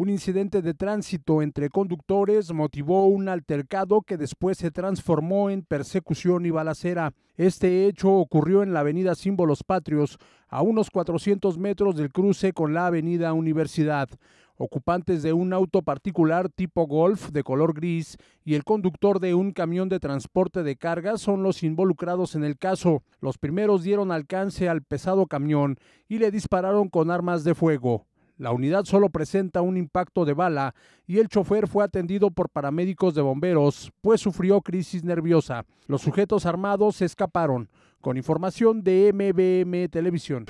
Un incidente de tránsito entre conductores motivó un altercado que después se transformó en persecución y balacera. Este hecho ocurrió en la avenida Símbolos Patrios, a unos 400 metros del cruce con la avenida Universidad. Ocupantes de un auto particular tipo Golf de color gris y el conductor de un camión de transporte de carga son los involucrados en el caso. Los primeros dieron alcance al pesado camión y le dispararon con armas de fuego. La unidad solo presenta un impacto de bala y el chofer fue atendido por paramédicos de bomberos, pues sufrió crisis nerviosa. Los sujetos armados se escaparon. Con información de MBM Televisión.